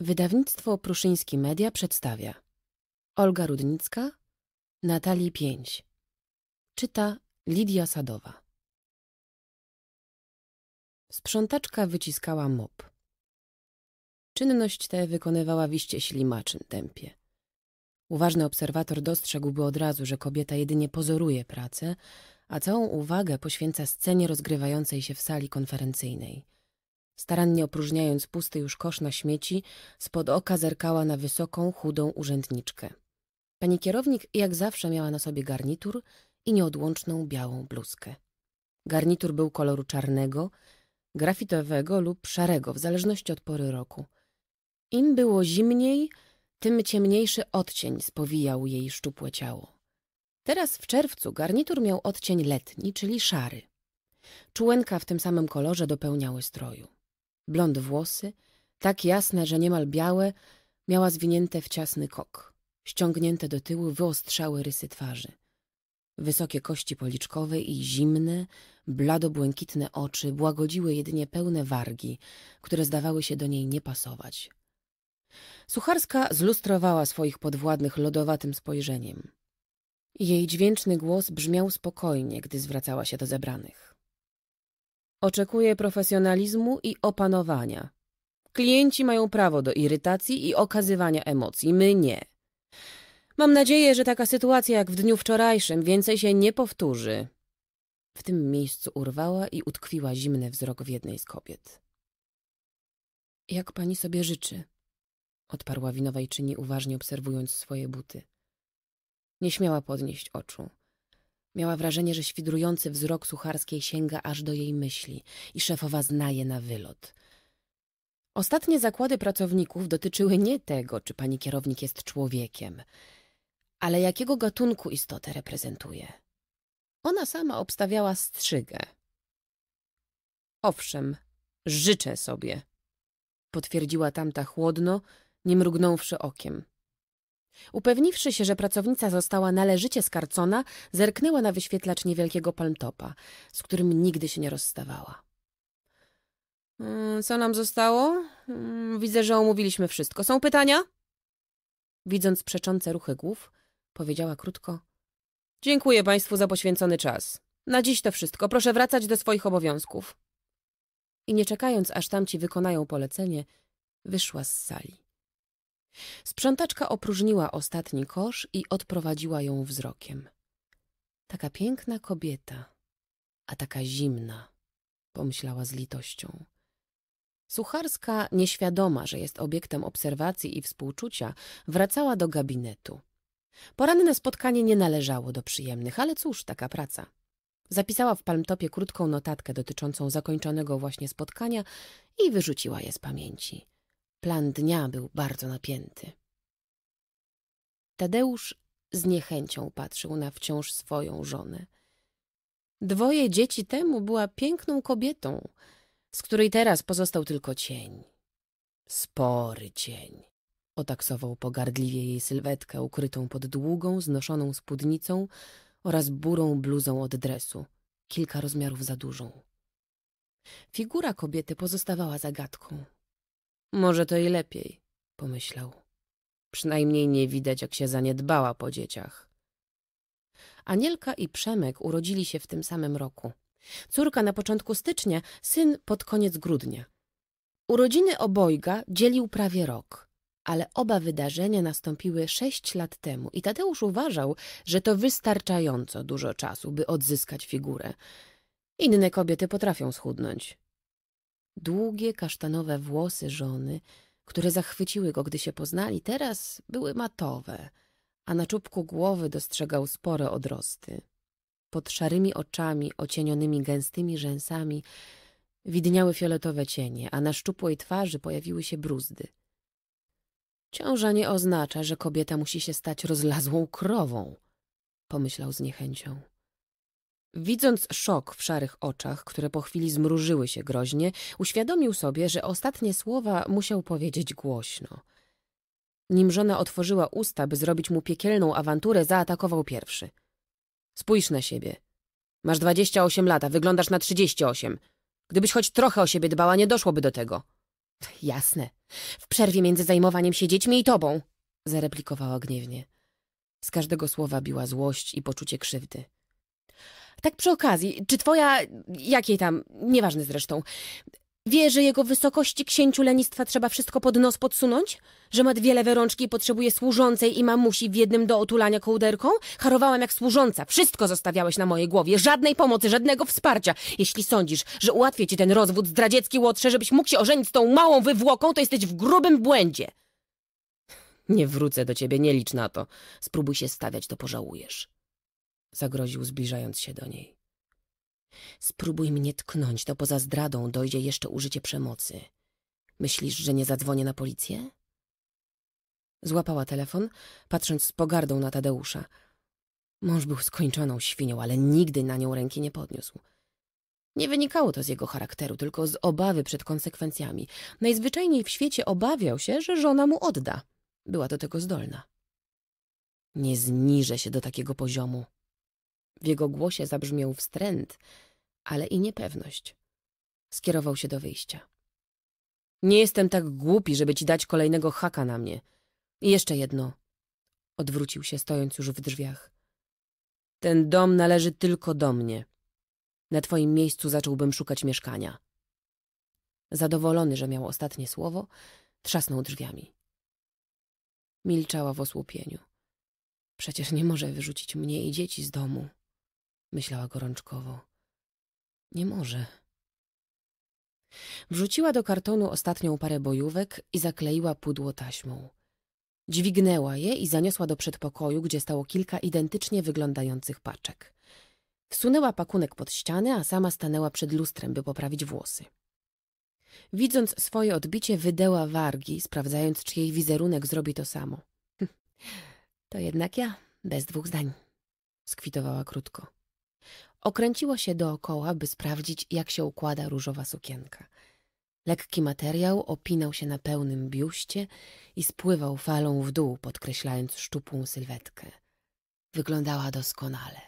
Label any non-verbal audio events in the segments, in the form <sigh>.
Wydawnictwo Pruszyński Media przedstawia Olga Rudnicka, Natalii Pięć Czyta Lidia Sadowa Sprzątaczka wyciskała mop. Czynność tę wykonywała w iście ślimaczym tempie. Uważny obserwator dostrzegłby od razu, że kobieta jedynie pozoruje pracę, a całą uwagę poświęca scenie rozgrywającej się w sali konferencyjnej – Starannie opróżniając pusty już kosz na śmieci, spod oka zerkała na wysoką, chudą urzędniczkę. Pani kierownik jak zawsze miała na sobie garnitur i nieodłączną białą bluzkę. Garnitur był koloru czarnego, grafitowego lub szarego, w zależności od pory roku. Im było zimniej, tym ciemniejszy odcień spowijał jej szczupłe ciało. Teraz w czerwcu garnitur miał odcień letni, czyli szary. Czułenka w tym samym kolorze dopełniały stroju blond włosy, tak jasne, że niemal białe, miała zwinięte w ciasny kok, ściągnięte do tyłu wyostrzały rysy twarzy. Wysokie kości policzkowe i zimne, blado-błękitne oczy błagodziły jedynie pełne wargi, które zdawały się do niej nie pasować. Sucharska zlustrowała swoich podwładnych lodowatym spojrzeniem. Jej dźwięczny głos brzmiał spokojnie, gdy zwracała się do zebranych. Oczekuję profesjonalizmu i opanowania. Klienci mają prawo do irytacji i okazywania emocji, my nie. Mam nadzieję, że taka sytuacja jak w dniu wczorajszym więcej się nie powtórzy. W tym miejscu urwała i utkwiła zimny wzrok w jednej z kobiet. Jak pani sobie życzy? Odparła winowajczyni, uważnie obserwując swoje buty. Nie śmiała podnieść oczu. Miała wrażenie, że świdrujący wzrok sucharskiej sięga aż do jej myśli i szefowa zna je na wylot. Ostatnie zakłady pracowników dotyczyły nie tego, czy pani kierownik jest człowiekiem, ale jakiego gatunku istotę reprezentuje. Ona sama obstawiała strzygę. Owszem, życzę sobie, potwierdziła tamta chłodno, nie mrugnąwszy okiem. Upewniwszy się, że pracownica została należycie skarcona, zerknęła na wyświetlacz niewielkiego palmtopa, z którym nigdy się nie rozstawała. Mm, co nam zostało? Mm, widzę, że omówiliśmy wszystko. Są pytania? Widząc przeczące ruchy głów, powiedziała krótko. Dziękuję Państwu za poświęcony czas. Na dziś to wszystko. Proszę wracać do swoich obowiązków. I nie czekając, aż tamci wykonają polecenie, wyszła z sali. Sprzątaczka opróżniła ostatni kosz i odprowadziła ją wzrokiem. Taka piękna kobieta, a taka zimna, pomyślała z litością. Sucharska, nieświadoma, że jest obiektem obserwacji i współczucia, wracała do gabinetu. Poranne spotkanie nie należało do przyjemnych, ale cóż, taka praca. Zapisała w palmtopie krótką notatkę dotyczącą zakończonego właśnie spotkania i wyrzuciła je z pamięci. Plan dnia był bardzo napięty. Tadeusz z niechęcią patrzył na wciąż swoją żonę. Dwoje dzieci temu była piękną kobietą, z której teraz pozostał tylko cień. Spory cień. Otaksował pogardliwie jej sylwetkę ukrytą pod długą, znoszoną spódnicą oraz burą bluzą od dresu, kilka rozmiarów za dużą. Figura kobiety pozostawała zagadką. Może to i lepiej, pomyślał. Przynajmniej nie widać, jak się zaniedbała po dzieciach. Anielka i Przemek urodzili się w tym samym roku. Córka na początku stycznia, syn pod koniec grudnia. Urodziny obojga dzielił prawie rok, ale oba wydarzenia nastąpiły sześć lat temu i Tadeusz uważał, że to wystarczająco dużo czasu, by odzyskać figurę. Inne kobiety potrafią schudnąć, Długie, kasztanowe włosy żony, które zachwyciły go, gdy się poznali, teraz były matowe, a na czubku głowy dostrzegał spore odrosty. Pod szarymi oczami, ocienionymi gęstymi rzęsami, widniały fioletowe cienie, a na szczupłej twarzy pojawiły się bruzdy. Ciąża nie oznacza, że kobieta musi się stać rozlazłą krową, pomyślał z niechęcią. Widząc szok w szarych oczach, które po chwili zmrużyły się groźnie, uświadomił sobie, że ostatnie słowa musiał powiedzieć głośno. Nim żona otworzyła usta, by zrobić mu piekielną awanturę, zaatakował pierwszy. Spójrz na siebie. Masz dwadzieścia osiem lat, wyglądasz na trzydzieści osiem. Gdybyś choć trochę o siebie dbała, nie doszłoby do tego. <laughs> Jasne. W przerwie między zajmowaniem się dziećmi i tobą, zareplikowała gniewnie. Z każdego słowa biła złość i poczucie krzywdy. Tak przy okazji, czy twoja, jakiej tam, nieważne zresztą, wie, że jego wysokości księciu lenistwa trzeba wszystko pod nos podsunąć? Że ma dwie lewe rączki i potrzebuje służącej i mamusi w jednym do otulania kołderką? Harowałam jak służąca, wszystko zostawiałeś na mojej głowie, żadnej pomocy, żadnego wsparcia. Jeśli sądzisz, że ułatwię ci ten rozwód zdradziecki łotrze, żebyś mógł się ożenić z tą małą wywłoką, to jesteś w grubym błędzie. Nie wrócę do ciebie, nie licz na to. Spróbuj się stawiać, to pożałujesz zagroził zbliżając się do niej. Spróbuj mnie tknąć, to poza zdradą dojdzie jeszcze użycie przemocy. Myślisz, że nie zadzwonię na policję? Złapała telefon, patrząc z pogardą na Tadeusza. Mąż był skończoną świnią, ale nigdy na nią ręki nie podniósł. Nie wynikało to z jego charakteru, tylko z obawy przed konsekwencjami. Najzwyczajniej w świecie obawiał się, że żona mu odda. Była do tego zdolna. Nie zniżę się do takiego poziomu, w jego głosie zabrzmiał wstręt, ale i niepewność. Skierował się do wyjścia. Nie jestem tak głupi, żeby ci dać kolejnego haka na mnie. I jeszcze jedno. Odwrócił się, stojąc już w drzwiach. Ten dom należy tylko do mnie. Na twoim miejscu zacząłbym szukać mieszkania. Zadowolony, że miał ostatnie słowo, trzasnął drzwiami. Milczała w osłupieniu. Przecież nie może wyrzucić mnie i dzieci z domu myślała gorączkowo. Nie może. Wrzuciła do kartonu ostatnią parę bojówek i zakleiła pudło taśmą. Dźwignęła je i zaniosła do przedpokoju, gdzie stało kilka identycznie wyglądających paczek. Wsunęła pakunek pod ścianę, a sama stanęła przed lustrem, by poprawić włosy. Widząc swoje odbicie, wydęła wargi, sprawdzając, czy jej wizerunek zrobi to samo. <laughs> To jednak ja, bez dwóch zdań, skwitowała krótko. Okręciła się dookoła, by sprawdzić, jak się układa różowa sukienka. Lekki materiał opinał się na pełnym biuście i spływał falą w dół, podkreślając szczupłą sylwetkę. Wyglądała doskonale.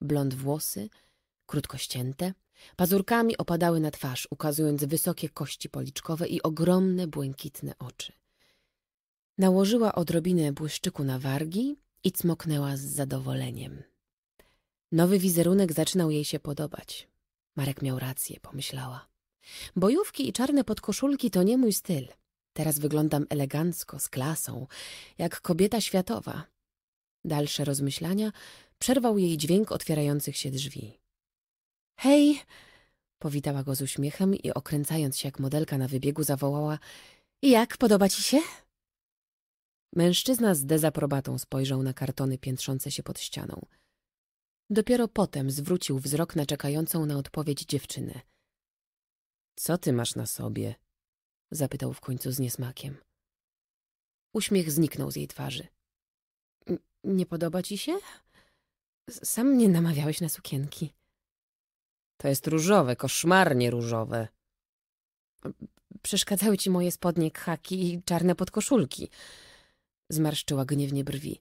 Blond włosy, krótko ścięte, pazurkami opadały na twarz, ukazując wysokie kości policzkowe i ogromne, błękitne oczy. Nałożyła odrobinę błyszczyku na wargi i cmoknęła z zadowoleniem. Nowy wizerunek zaczynał jej się podobać. Marek miał rację, pomyślała. Bojówki i czarne podkoszulki to nie mój styl. Teraz wyglądam elegancko, z klasą, jak kobieta światowa. Dalsze rozmyślania przerwał jej dźwięk otwierających się drzwi. Hej! Powitała go z uśmiechem i okręcając się jak modelka na wybiegu zawołała Jak, podoba ci się? Mężczyzna z dezaprobatą spojrzał na kartony piętrzące się pod ścianą. Dopiero potem zwrócił wzrok na czekającą na odpowiedź dziewczynę. Co ty masz na sobie? Zapytał w końcu z niesmakiem. Uśmiech zniknął z jej twarzy. Nie podoba ci się? Sam mnie namawiałeś na sukienki. To jest różowe, koszmarnie różowe. Przeszkadzały ci moje spodnie khaki i czarne podkoszulki. Zmarszczyła gniewnie brwi.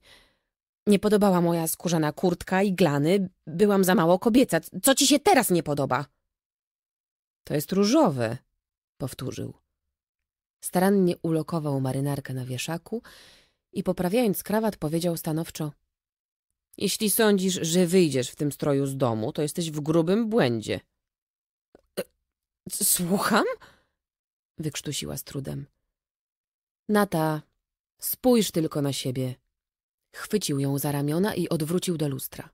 Nie podobała moja skórzana kurtka i glany. Byłam za mało kobieca. Co ci się teraz nie podoba? To jest różowe, powtórzył. Starannie ulokował marynarkę na wieszaku i poprawiając krawat powiedział stanowczo Jeśli sądzisz, że wyjdziesz w tym stroju z domu, to jesteś w grubym błędzie. E, słucham? Wykrztusiła z trudem. Nata, spójrz tylko na siebie – Chwycił ją za ramiona i odwrócił do lustra.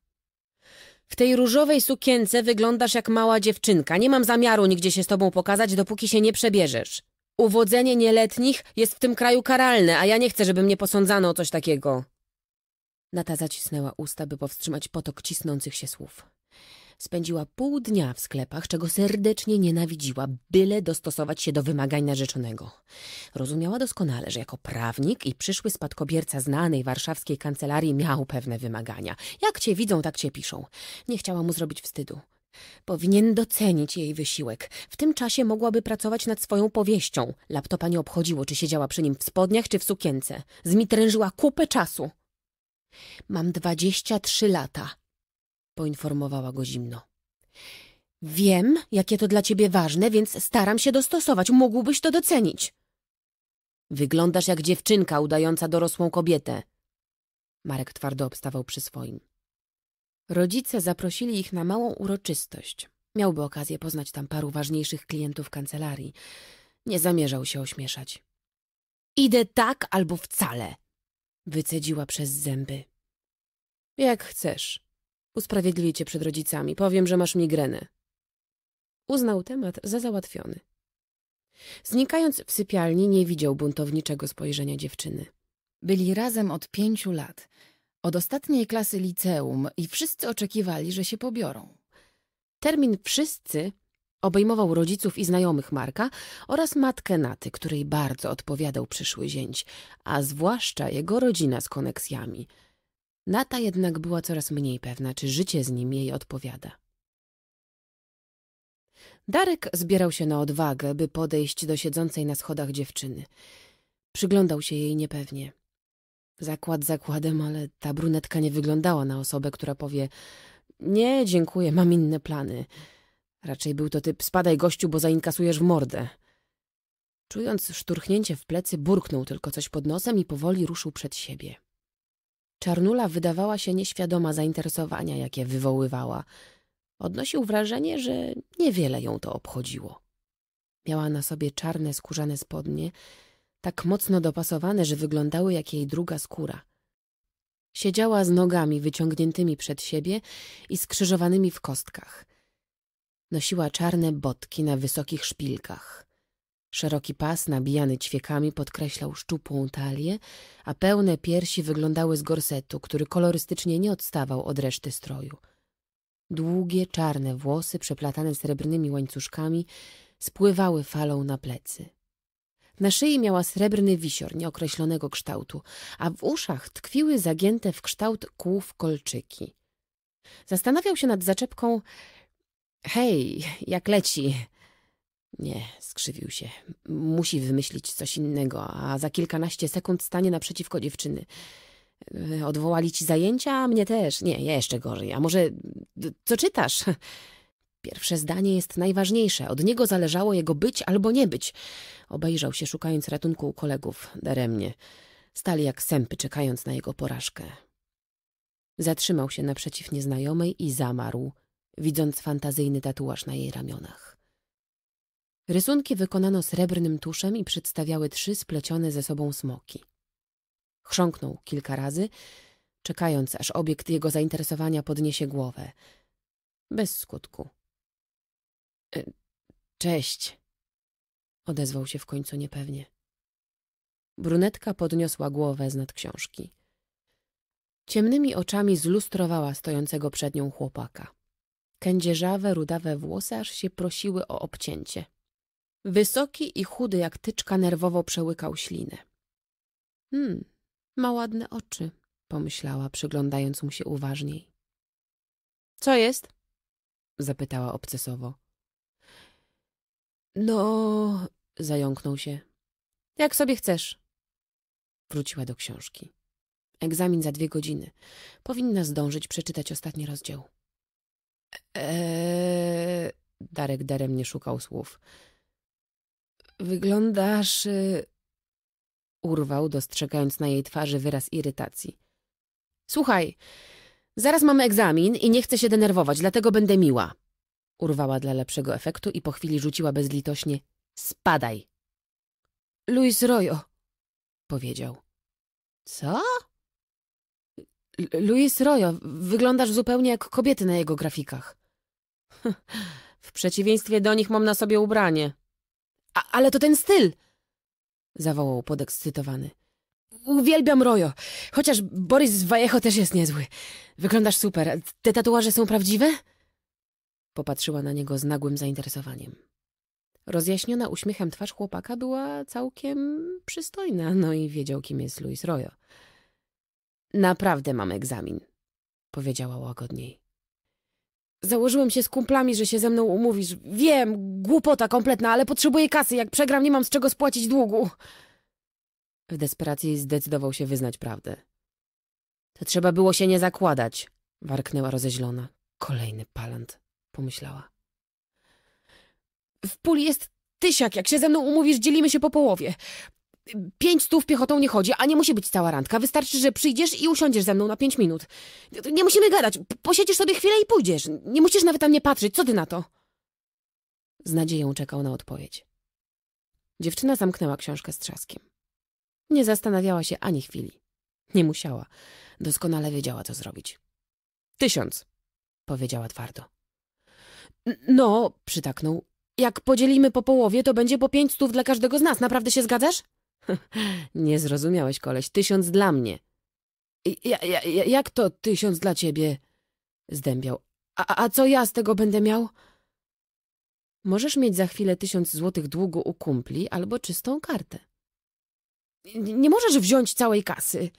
W tej różowej sukience wyglądasz jak mała dziewczynka. Nie mam zamiaru nigdzie się z tobą pokazać, dopóki się nie przebierzesz. Uwodzenie nieletnich jest w tym kraju karalne, a ja nie chcę, żeby mnie posądzano o coś takiego. Nata zacisnęła usta, by powstrzymać potok cisnących się słów. Spędziła pół dnia w sklepach, czego serdecznie nienawidziła, byle dostosować się do wymagań narzeczonego. Rozumiała doskonale, że jako prawnik i przyszły spadkobierca znanej warszawskiej kancelarii miał pewne wymagania. Jak cię widzą, tak cię piszą. Nie chciała mu zrobić wstydu. Powinien docenić jej wysiłek. W tym czasie mogłaby pracować nad swoją powieścią. Laptopa nie obchodziło, czy siedziała przy nim w spodniach, czy w sukience. Zmitrężyła kupę czasu. Mam dwadzieścia trzy lata, poinformowała go zimno. Wiem, jakie to dla ciebie ważne, więc staram się dostosować. Mógłbyś to docenić. Wyglądasz jak dziewczynka udająca dorosłą kobietę. Marek twardo obstawał przy swoim. Rodzice zaprosili ich na małą uroczystość. Miałby okazję poznać tam paru ważniejszych klientów kancelarii. Nie zamierzał się ośmieszać. Idę tak albo wcale, wycedziła przez zęby. Jak chcesz, Usprawiedliwię cię przed rodzicami. Powiem, że masz migrenę. Uznał temat za załatwiony. Znikając w sypialni, nie widział buntowniczego spojrzenia dziewczyny. Byli razem od pięciu lat, od ostatniej klasy liceum i wszyscy oczekiwali, że się pobiorą. Termin wszyscy obejmował rodziców i znajomych Marka oraz matkę Naty, której bardzo odpowiadał przyszły zięć, a zwłaszcza jego rodzina z koneksjami – Nata jednak była coraz mniej pewna, czy życie z nim jej odpowiada. Darek zbierał się na odwagę, by podejść do siedzącej na schodach dziewczyny. Przyglądał się jej niepewnie. Zakład zakładem, ale ta brunetka nie wyglądała na osobę, która powie nie, dziękuję, mam inne plany. Raczej był to typ spadaj gościu, bo zainkasujesz w mordę. Czując szturchnięcie w plecy, burknął tylko coś pod nosem i powoli ruszył przed siebie. Czarnula wydawała się nieświadoma zainteresowania, jakie wywoływała. Odnosił wrażenie, że niewiele ją to obchodziło. Miała na sobie czarne, skórzane spodnie, tak mocno dopasowane, że wyglądały jak jej druga skóra. Siedziała z nogami wyciągniętymi przed siebie i skrzyżowanymi w kostkach. Nosiła czarne botki na wysokich szpilkach. Szeroki pas, nabijany ćwiekami, podkreślał szczupłą talię, a pełne piersi wyglądały z gorsetu, który kolorystycznie nie odstawał od reszty stroju. Długie, czarne włosy, przeplatane srebrnymi łańcuszkami, spływały falą na plecy. Na szyi miała srebrny wisior nieokreślonego kształtu, a w uszach tkwiły zagięte w kształt kłów kolczyki. Zastanawiał się nad zaczepką – hej, jak leci! Nie, skrzywił się. Musi wymyślić coś innego, a za kilkanaście sekund stanie naprzeciwko dziewczyny. Odwołali ci zajęcia, a mnie też. Nie, jeszcze gorzej. A może... co czytasz? Pierwsze zdanie jest najważniejsze. Od niego zależało jego być albo nie być. Obejrzał się, szukając ratunku u kolegów. Daremnie. Stali jak sępy, czekając na jego porażkę. Zatrzymał się naprzeciw nieznajomej i zamarł, widząc fantazyjny tatuaż na jej ramionach. Rysunki wykonano srebrnym tuszem i przedstawiały trzy splecione ze sobą smoki. Chrząknął kilka razy, czekając, aż obiekt jego zainteresowania podniesie głowę. Bez skutku. E, cześć, odezwał się w końcu niepewnie. Brunetka podniosła głowę z nad książki. Ciemnymi oczami zlustrowała stojącego przed nią chłopaka. Kędzierzawe, rudawe włosy aż się prosiły o obcięcie. Wysoki i chudy jak tyczka nerwowo przełykał ślinę. Hmm, ma ładne oczy, pomyślała, przyglądając mu się uważniej. Co jest? zapytała obcesowo. No, zająknął się. Jak sobie chcesz. Wróciła do książki. Egzamin za dwie godziny. Powinna zdążyć przeczytać ostatni rozdział. Eee... Darek daremnie szukał słów. Wyglądasz... Y, urwał, dostrzegając na jej twarzy wyraz irytacji. Słuchaj, zaraz mamy egzamin i nie chcę się denerwować, dlatego będę miła. Urwała dla lepszego efektu i po chwili rzuciła bezlitośnie. Spadaj. Luis Royo, powiedział. Co? Luis Royo, wyglądasz zupełnie jak kobiety na jego grafikach. <laughs> w przeciwieństwie do nich mam na sobie ubranie, a, ale to ten styl! Zawołał podekscytowany. Uwielbiam Rojo, chociaż Boris z też jest niezły. Wyglądasz super. Te tatuaże są prawdziwe? Popatrzyła na niego z nagłym zainteresowaniem. Rozjaśniona uśmiechem twarz chłopaka była całkiem przystojna, no i wiedział, kim jest Luis Rojo. Naprawdę mam egzamin, powiedziała łagodniej. Założyłem się z kumplami, że się ze mną umówisz. Wiem, głupota kompletna, ale potrzebuję kasy. Jak przegram, nie mam z czego spłacić długu. W desperacji zdecydował się wyznać prawdę. To trzeba było się nie zakładać, warknęła rozeźlona. Kolejny palant, pomyślała. W puli jest tysiak. Jak się ze mną umówisz, dzielimy się po połowie pięć stów piechotą nie chodzi, a nie musi być cała randka. Wystarczy, że przyjdziesz i usiądziesz ze mną na pięć minut. Nie musimy gadać. Posiedzisz sobie chwilę i pójdziesz. Nie musisz nawet na mnie patrzeć. Co ty na to? Z nadzieją czekał na odpowiedź. Dziewczyna zamknęła książkę z trzaskiem. Nie zastanawiała się ani chwili. Nie musiała. Doskonale wiedziała, co zrobić. Tysiąc, powiedziała twardo. No, przytaknął. Jak podzielimy po połowie, to będzie po pięć stów dla każdego z nas. Naprawdę się zgadzasz? <laughs> Nie zrozumiałeś, koleś. Tysiąc dla mnie. Ja, ja, jak to tysiąc dla ciebie? Zdębiał. A, a co ja z tego będę miał? Możesz mieć za chwilę tysiąc złotych długu u kumpli albo czystą kartę. Nie możesz wziąć całej kasy,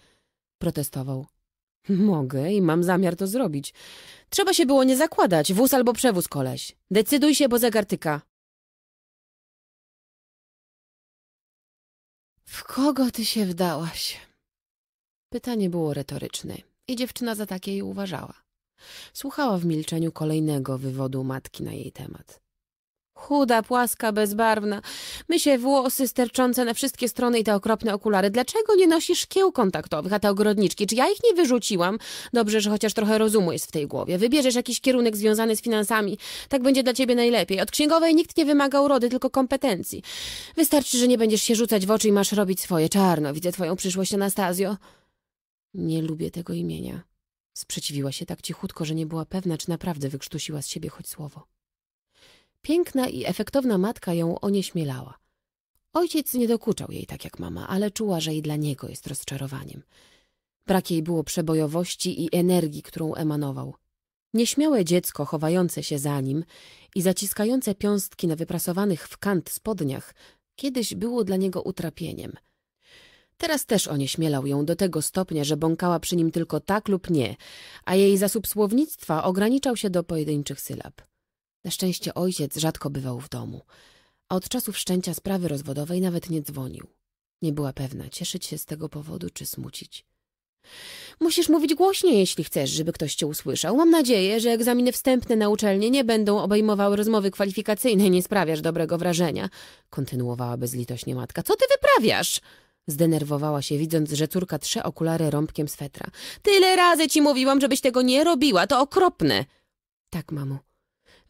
protestował. <laughs> Mogę i mam zamiar to zrobić. Trzeba się było nie zakładać. Wóz albo przewóz, koleś. Decyduj się, bo zagartyka. W kogo ty się wdałaś? Pytanie było retoryczne i dziewczyna za takie jej uważała. Słuchała w milczeniu kolejnego wywodu matki na jej temat. Chuda, płaska, bezbarwna. Mysie włosy sterczące na wszystkie strony i te okropne okulary. Dlaczego nie nosisz kieł kontaktowych, a te ogrodniczki? Czy ja ich nie wyrzuciłam? Dobrze, że chociaż trochę rozumu jest w tej głowie. Wybierzesz jakiś kierunek związany z finansami. Tak będzie dla ciebie najlepiej. Od księgowej nikt nie wymaga urody, tylko kompetencji. Wystarczy, że nie będziesz się rzucać w oczy i masz robić swoje. Czarno, widzę twoją przyszłość, Anastazjo. Nie lubię tego imienia. Sprzeciwiła się tak cichutko, że nie była pewna, czy naprawdę wykrztusiła z siebie choć słowo. Piękna i efektowna matka ją onieśmielała. Ojciec nie dokuczał jej tak jak mama, ale czuła, że i dla niego jest rozczarowaniem. Brak jej było przebojowości i energii, którą emanował. Nieśmiałe dziecko chowające się za nim i zaciskające piąstki na wyprasowanych w kant spodniach kiedyś było dla niego utrapieniem. Teraz też onieśmielał ją do tego stopnia, że bąkała przy nim tylko tak lub nie, a jej zasób słownictwa ograniczał się do pojedynczych sylab. Na szczęście ojciec rzadko bywał w domu, a od czasu wszczęcia sprawy rozwodowej nawet nie dzwonił. Nie była pewna cieszyć się z tego powodu czy smucić. Musisz mówić głośniej, jeśli chcesz, żeby ktoś cię usłyszał. Mam nadzieję, że egzaminy wstępne na uczelnie nie będą obejmowały rozmowy kwalifikacyjnej. Nie sprawiasz dobrego wrażenia. Kontynuowała bezlitośnie matka. Co ty wyprawiasz? Zdenerwowała się, widząc, że córka trze okulary rąbkiem swetra. Tyle razy ci mówiłam, żebyś tego nie robiła. To okropne. Tak, mamo.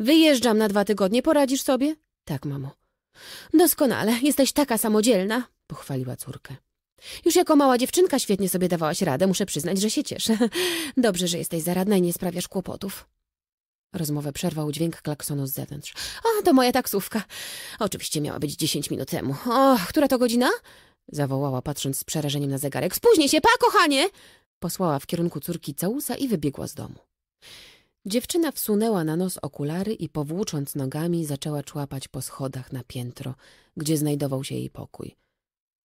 Wyjeżdżam na dwa tygodnie, poradzisz sobie? Tak, mamo. Doskonale, jesteś taka samodzielna, pochwaliła córkę. Już jako mała dziewczynka świetnie sobie dawałaś radę, muszę przyznać, że się cieszę. <laughs> Dobrze, że jesteś zaradna i nie sprawiasz kłopotów. Rozmowę przerwał dźwięk klaksonu z zewnątrz. A, to moja taksówka. Oczywiście miała być dziesięć minut temu. O, która to godzina? Zawołała, patrząc z przerażeniem na zegarek. Spóźnię się, pa, kochanie! Posłała w kierunku córki całusa i wybiegła z domu. Dziewczyna wsunęła na nos okulary i powłócząc nogami zaczęła człapać po schodach na piętro, gdzie znajdował się jej pokój.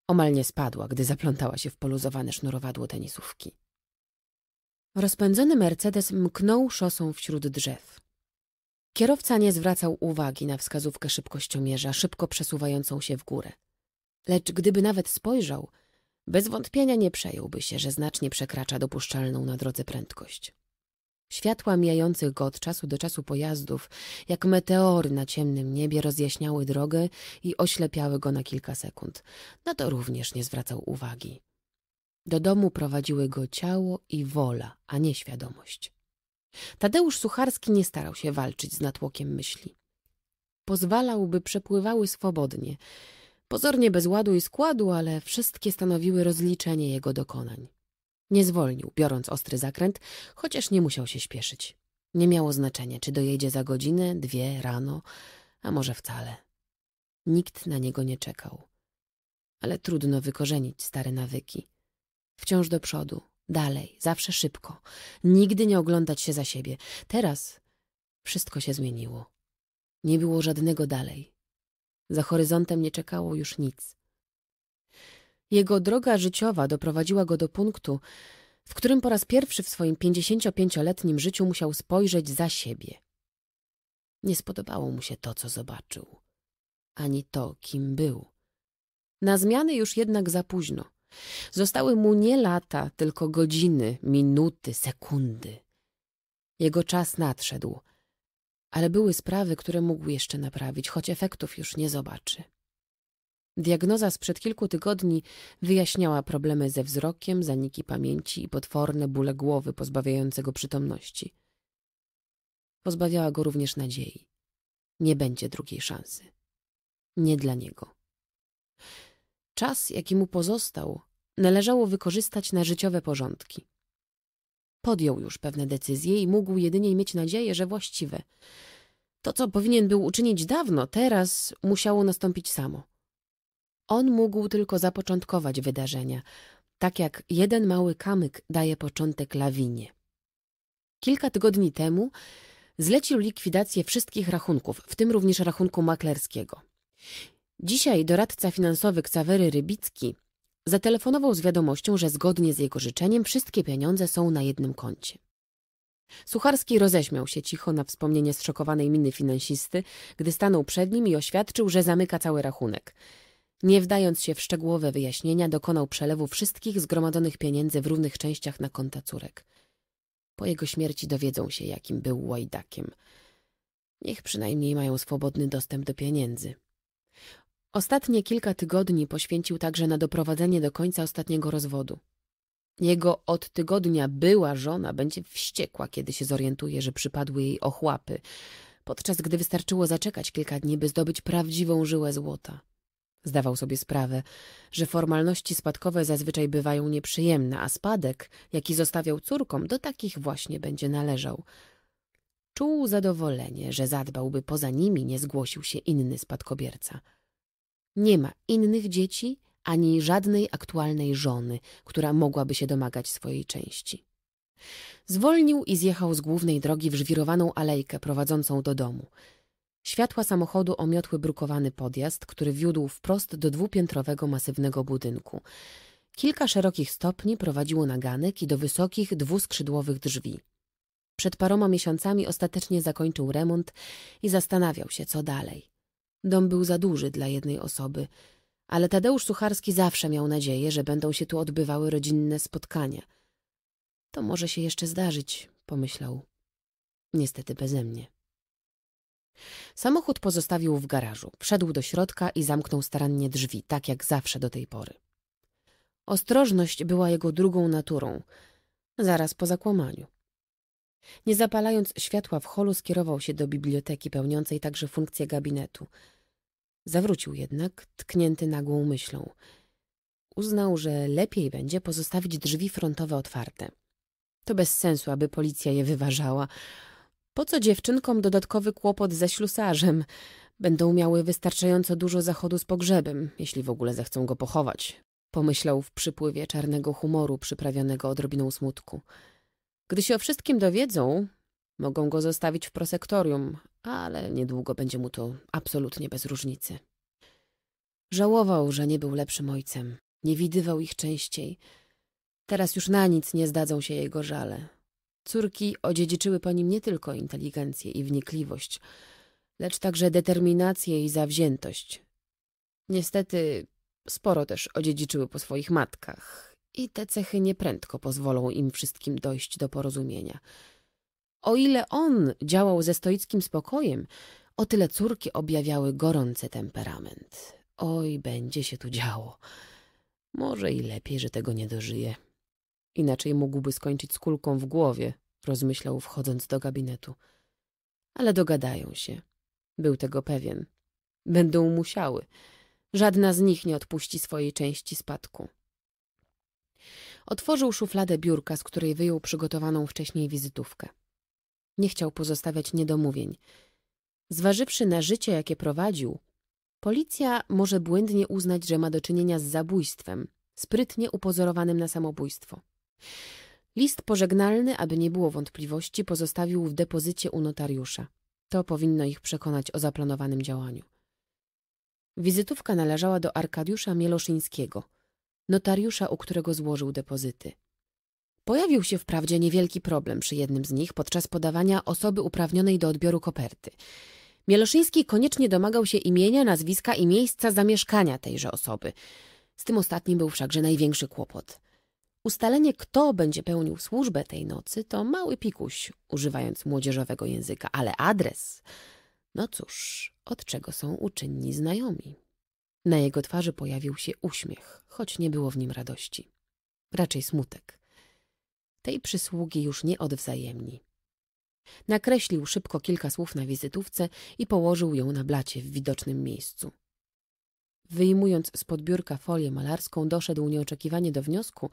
Omal nie spadła, gdy zaplątała się w poluzowane sznurowadło tenisówki. Rozpędzony Mercedes mknął szosą wśród drzew. Kierowca nie zwracał uwagi na wskazówkę szybkościomierza, szybko przesuwającą się w górę. Lecz gdyby nawet spojrzał, bez wątpienia nie przejąłby się, że znacznie przekracza dopuszczalną na drodze prędkość. Światła mijających go od czasu do czasu pojazdów, jak meteory na ciemnym niebie, rozjaśniały drogę i oślepiały go na kilka sekund. Na to również nie zwracał uwagi. Do domu prowadziły go ciało i wola, a nie świadomość. Tadeusz Sucharski nie starał się walczyć z natłokiem myśli. Pozwalał, by przepływały swobodnie, pozornie bez ładu i składu, ale wszystkie stanowiły rozliczenie jego dokonań. Nie zwolnił, biorąc ostry zakręt, chociaż nie musiał się śpieszyć. Nie miało znaczenia, czy dojedzie za godzinę, dwie, rano, a może wcale. Nikt na niego nie czekał. Ale trudno wykorzenić stare nawyki. Wciąż do przodu, dalej, zawsze szybko. Nigdy nie oglądać się za siebie. Teraz wszystko się zmieniło. Nie było żadnego dalej. Za horyzontem nie czekało już nic. Jego droga życiowa doprowadziła go do punktu, w którym po raz pierwszy w swoim 55-letnim życiu musiał spojrzeć za siebie. Nie spodobało mu się to, co zobaczył, ani to, kim był. Na zmiany już jednak za późno. Zostały mu nie lata, tylko godziny, minuty, sekundy. Jego czas nadszedł, ale były sprawy, które mógł jeszcze naprawić, choć efektów już nie zobaczy. Diagnoza sprzed kilku tygodni wyjaśniała problemy ze wzrokiem, zaniki pamięci i potworne bóle głowy pozbawiającego przytomności. Pozbawiała go również nadziei. Nie będzie drugiej szansy. Nie dla niego. Czas, jaki mu pozostał, należało wykorzystać na życiowe porządki. Podjął już pewne decyzje i mógł jedynie mieć nadzieję, że właściwe. To, co powinien był uczynić dawno, teraz musiało nastąpić samo – on mógł tylko zapoczątkować wydarzenia, tak jak jeden mały kamyk daje początek lawinie. Kilka tygodni temu zlecił likwidację wszystkich rachunków, w tym również rachunku maklerskiego. Dzisiaj doradca finansowy Ksawery Rybicki zatelefonował z wiadomością, że zgodnie z jego życzeniem wszystkie pieniądze są na jednym koncie. Sucharski roześmiał się cicho na wspomnienie zszokowanej miny finansisty, gdy stanął przed nim i oświadczył, że zamyka cały rachunek – nie wdając się w szczegółowe wyjaśnienia, dokonał przelewu wszystkich zgromadzonych pieniędzy w równych częściach na konta córek. Po jego śmierci dowiedzą się, jakim był łajdakiem. Niech przynajmniej mają swobodny dostęp do pieniędzy. Ostatnie kilka tygodni poświęcił także na doprowadzenie do końca ostatniego rozwodu. Jego od tygodnia była żona będzie wściekła, kiedy się zorientuje, że przypadły jej ochłapy, podczas gdy wystarczyło zaczekać kilka dni, by zdobyć prawdziwą żyłę złota. Zdawał sobie sprawę, że formalności spadkowe zazwyczaj bywają nieprzyjemne, a spadek, jaki zostawiał córkom, do takich właśnie będzie należał. Czuł zadowolenie, że zadbałby poza nimi nie zgłosił się inny spadkobierca. Nie ma innych dzieci ani żadnej aktualnej żony, która mogłaby się domagać swojej części. Zwolnił i zjechał z głównej drogi w żwirowaną alejkę prowadzącą do domu – Światła samochodu omiotły brukowany podjazd, który wiódł wprost do dwupiętrowego masywnego budynku. Kilka szerokich stopni prowadziło na ganek i do wysokich, dwuskrzydłowych drzwi. Przed paroma miesiącami ostatecznie zakończył remont i zastanawiał się, co dalej. Dom był za duży dla jednej osoby, ale Tadeusz Sucharski zawsze miał nadzieję, że będą się tu odbywały rodzinne spotkania. To może się jeszcze zdarzyć, pomyślał. Niestety beze mnie. Samochód pozostawił w garażu, wszedł do środka i zamknął starannie drzwi, tak jak zawsze do tej pory. Ostrożność była jego drugą naturą, zaraz po zakłamaniu. Nie zapalając światła w holu, skierował się do biblioteki pełniącej także funkcję gabinetu. Zawrócił jednak, tknięty nagłą myślą. Uznał, że lepiej będzie pozostawić drzwi frontowe otwarte. To bez sensu, aby policja je wyważała. Po co dziewczynkom dodatkowy kłopot ze ślusarzem? Będą miały wystarczająco dużo zachodu z pogrzebem, jeśli w ogóle zechcą go pochować. Pomyślał w przypływie czarnego humoru przyprawionego odrobiną smutku. Gdy się o wszystkim dowiedzą, mogą go zostawić w prosektorium, ale niedługo będzie mu to absolutnie bez różnicy. Żałował, że nie był lepszym ojcem. Nie widywał ich częściej. Teraz już na nic nie zdadzą się jego żale. Córki odziedziczyły po nim nie tylko inteligencję i wnikliwość, lecz także determinację i zawziętość. Niestety sporo też odziedziczyły po swoich matkach i te cechy nieprędko pozwolą im wszystkim dojść do porozumienia. O ile on działał ze stoickim spokojem, o tyle córki objawiały gorący temperament. Oj, będzie się tu działo. Może i lepiej, że tego nie dożyje. Inaczej mógłby skończyć z kulką w głowie, rozmyślał wchodząc do gabinetu. Ale dogadają się. Był tego pewien. Będą musiały. Żadna z nich nie odpuści swojej części spadku. Otworzył szufladę biurka, z której wyjął przygotowaną wcześniej wizytówkę. Nie chciał pozostawiać niedomówień. Zważywszy na życie, jakie prowadził, policja może błędnie uznać, że ma do czynienia z zabójstwem, sprytnie upozorowanym na samobójstwo. List pożegnalny, aby nie było wątpliwości, pozostawił w depozycie u notariusza. To powinno ich przekonać o zaplanowanym działaniu. Wizytówka należała do Arkadiusza Mieloszyńskiego, notariusza, u którego złożył depozyty. Pojawił się wprawdzie niewielki problem przy jednym z nich podczas podawania osoby uprawnionej do odbioru koperty. Mieloszyński koniecznie domagał się imienia, nazwiska i miejsca zamieszkania tejże osoby. Z tym ostatnim był wszakże największy kłopot. Ustalenie, kto będzie pełnił służbę tej nocy, to mały pikuś, używając młodzieżowego języka, ale adres. No cóż, od czego są uczynni znajomi? Na jego twarzy pojawił się uśmiech, choć nie było w nim radości. Raczej smutek. Tej przysługi już nie odwzajemni. Nakreślił szybko kilka słów na wizytówce i położył ją na blacie w widocznym miejscu. Wyjmując z podbiórka folię malarską, doszedł nieoczekiwanie do wniosku,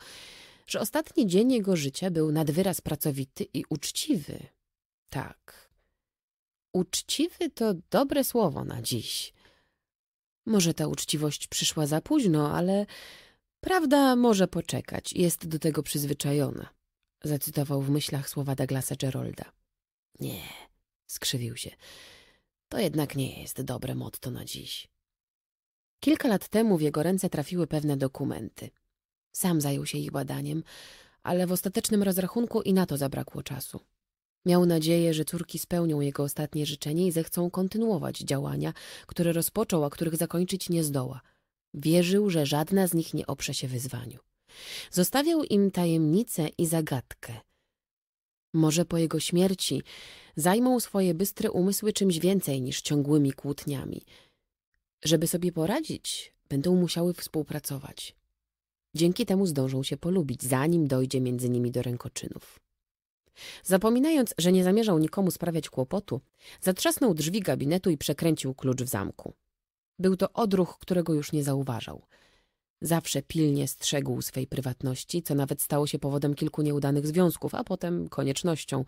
że ostatni dzień jego życia był nadwyraz pracowity i uczciwy. Tak. Uczciwy to dobre słowo na dziś. Może ta uczciwość przyszła za późno, ale prawda może poczekać, jest do tego przyzwyczajona. Zacytował w myślach słowa Douglasa Gerolda. Nie, skrzywił się. To jednak nie jest dobre motto na dziś. Kilka lat temu w jego ręce trafiły pewne dokumenty. Sam zajął się ich badaniem, ale w ostatecznym rozrachunku i na to zabrakło czasu. Miał nadzieję, że córki spełnią jego ostatnie życzenie i zechcą kontynuować działania, które rozpoczął, a których zakończyć nie zdoła. Wierzył, że żadna z nich nie oprze się wyzwaniu. Zostawiał im tajemnicę i zagadkę. Może po jego śmierci zajmą swoje bystre umysły czymś więcej niż ciągłymi kłótniami – żeby sobie poradzić, będą musiały współpracować. Dzięki temu zdążą się polubić, zanim dojdzie między nimi do rękoczynów. Zapominając, że nie zamierzał nikomu sprawiać kłopotu, zatrzasnął drzwi gabinetu i przekręcił klucz w zamku. Był to odruch, którego już nie zauważał. Zawsze pilnie strzegł swej prywatności, co nawet stało się powodem kilku nieudanych związków, a potem koniecznością,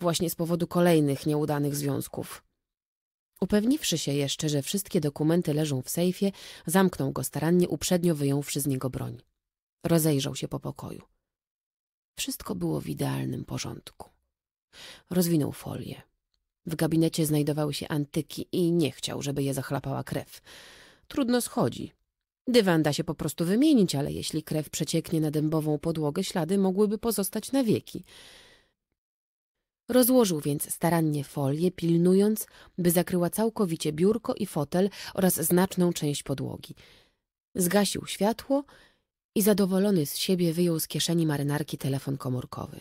właśnie z powodu kolejnych nieudanych związków. Upewniwszy się jeszcze, że wszystkie dokumenty leżą w sejfie, zamknął go starannie, uprzednio wyjąwszy z niego broń. Rozejrzał się po pokoju. Wszystko było w idealnym porządku. Rozwinął folię. W gabinecie znajdowały się antyki i nie chciał, żeby je zachlapała krew. Trudno schodzi. Dywan da się po prostu wymienić, ale jeśli krew przecieknie na dębową podłogę, ślady mogłyby pozostać na wieki. Rozłożył więc starannie folię, pilnując, by zakryła całkowicie biurko i fotel oraz znaczną część podłogi. Zgasił światło i zadowolony z siebie wyjął z kieszeni marynarki telefon komórkowy.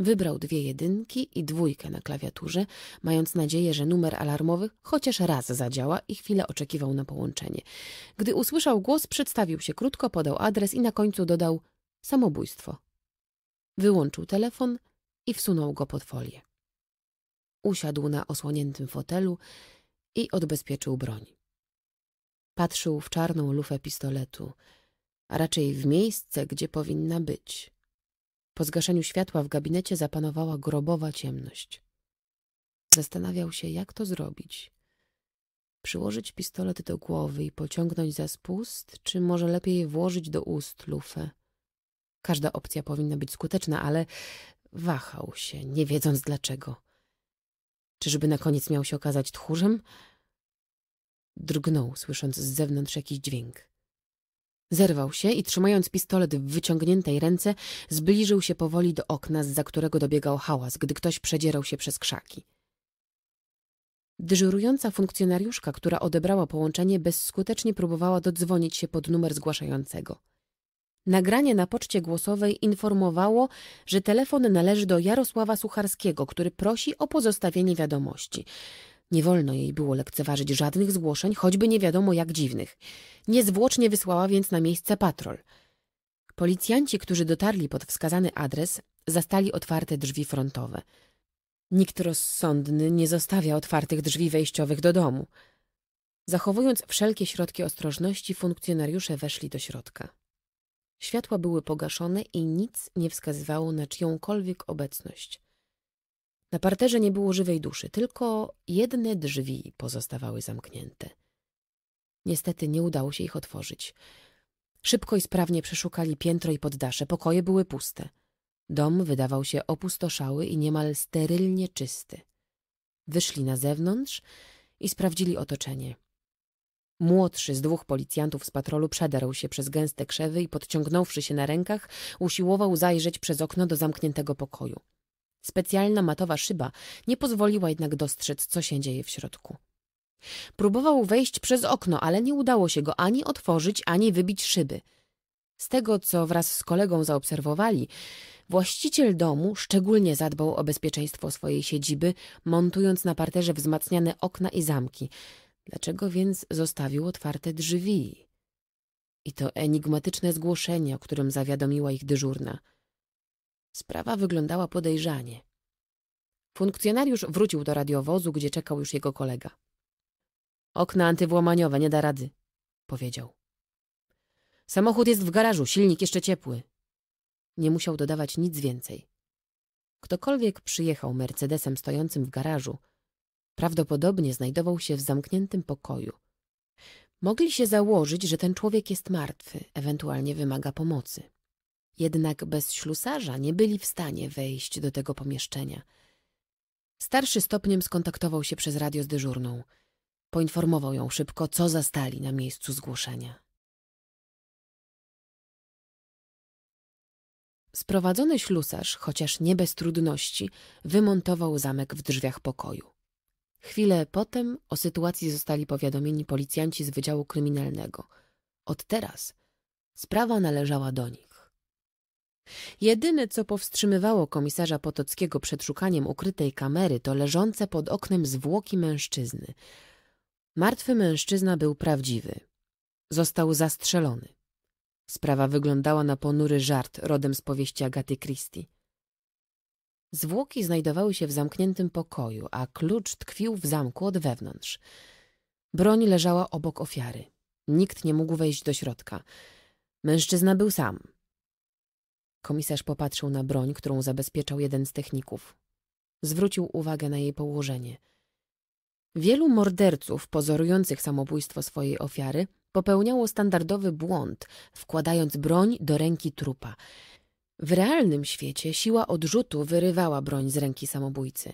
Wybrał dwie jedynki i dwójkę na klawiaturze, mając nadzieję, że numer alarmowy chociaż raz zadziała i chwilę oczekiwał na połączenie. Gdy usłyszał głos, przedstawił się krótko, podał adres i na końcu dodał samobójstwo. Wyłączył telefon i wsunął go pod folię. Usiadł na osłoniętym fotelu i odbezpieczył broń. Patrzył w czarną lufę pistoletu, a raczej w miejsce, gdzie powinna być. Po zgaszeniu światła w gabinecie zapanowała grobowa ciemność. Zastanawiał się, jak to zrobić. Przyłożyć pistolet do głowy i pociągnąć za spust, czy może lepiej włożyć do ust lufę? Każda opcja powinna być skuteczna, ale Wahał się, nie wiedząc dlaczego. Czyżby na koniec miał się okazać tchórzem? Drgnął, słysząc z zewnątrz jakiś dźwięk. Zerwał się i trzymając pistolet w wyciągniętej ręce, zbliżył się powoli do okna, z za którego dobiegał hałas, gdy ktoś przedzierał się przez krzaki. Dyżurująca funkcjonariuszka, która odebrała połączenie, bezskutecznie próbowała dodzwonić się pod numer zgłaszającego. Nagranie na poczcie głosowej informowało, że telefon należy do Jarosława Sucharskiego, który prosi o pozostawienie wiadomości. Nie wolno jej było lekceważyć żadnych zgłoszeń, choćby nie wiadomo jak dziwnych. Niezwłocznie wysłała więc na miejsce patrol. Policjanci, którzy dotarli pod wskazany adres, zastali otwarte drzwi frontowe. Nikt rozsądny nie zostawia otwartych drzwi wejściowych do domu. Zachowując wszelkie środki ostrożności, funkcjonariusze weszli do środka. Światła były pogaszone i nic nie wskazywało na czyjąkolwiek obecność. Na parterze nie było żywej duszy, tylko jedne drzwi pozostawały zamknięte. Niestety nie udało się ich otworzyć. Szybko i sprawnie przeszukali piętro i poddasze, pokoje były puste. Dom wydawał się opustoszały i niemal sterylnie czysty. Wyszli na zewnątrz i sprawdzili otoczenie – Młodszy z dwóch policjantów z patrolu przedarł się przez gęste krzewy i podciągnąwszy się na rękach, usiłował zajrzeć przez okno do zamkniętego pokoju. Specjalna matowa szyba nie pozwoliła jednak dostrzec, co się dzieje w środku. Próbował wejść przez okno, ale nie udało się go ani otworzyć, ani wybić szyby. Z tego, co wraz z kolegą zaobserwowali, właściciel domu szczególnie zadbał o bezpieczeństwo swojej siedziby, montując na parterze wzmacniane okna i zamki – Dlaczego więc zostawił otwarte drzwi? I to enigmatyczne zgłoszenie, o którym zawiadomiła ich dyżurna. Sprawa wyglądała podejrzanie. Funkcjonariusz wrócił do radiowozu, gdzie czekał już jego kolega. Okna antywłamaniowe, nie da rady, powiedział. Samochód jest w garażu, silnik jeszcze ciepły. Nie musiał dodawać nic więcej. Ktokolwiek przyjechał Mercedesem stojącym w garażu, Prawdopodobnie znajdował się w zamkniętym pokoju. Mogli się założyć, że ten człowiek jest martwy, ewentualnie wymaga pomocy. Jednak bez ślusarza nie byli w stanie wejść do tego pomieszczenia. Starszy stopniem skontaktował się przez radio z dyżurną. Poinformował ją szybko, co zastali na miejscu zgłoszenia. Sprowadzony ślusarz, chociaż nie bez trudności, wymontował zamek w drzwiach pokoju. Chwilę potem o sytuacji zostali powiadomieni policjanci z Wydziału Kryminalnego. Od teraz sprawa należała do nich. Jedyne, co powstrzymywało komisarza Potockiego przed szukaniem ukrytej kamery, to leżące pod oknem zwłoki mężczyzny. Martwy mężczyzna był prawdziwy. Został zastrzelony. Sprawa wyglądała na ponury żart rodem z powieści Agaty Christie. Zwłoki znajdowały się w zamkniętym pokoju, a klucz tkwił w zamku od wewnątrz. Broń leżała obok ofiary. Nikt nie mógł wejść do środka. Mężczyzna był sam. Komisarz popatrzył na broń, którą zabezpieczał jeden z techników. Zwrócił uwagę na jej położenie. Wielu morderców pozorujących samobójstwo swojej ofiary popełniało standardowy błąd, wkładając broń do ręki trupa. W realnym świecie siła odrzutu wyrywała broń z ręki samobójcy.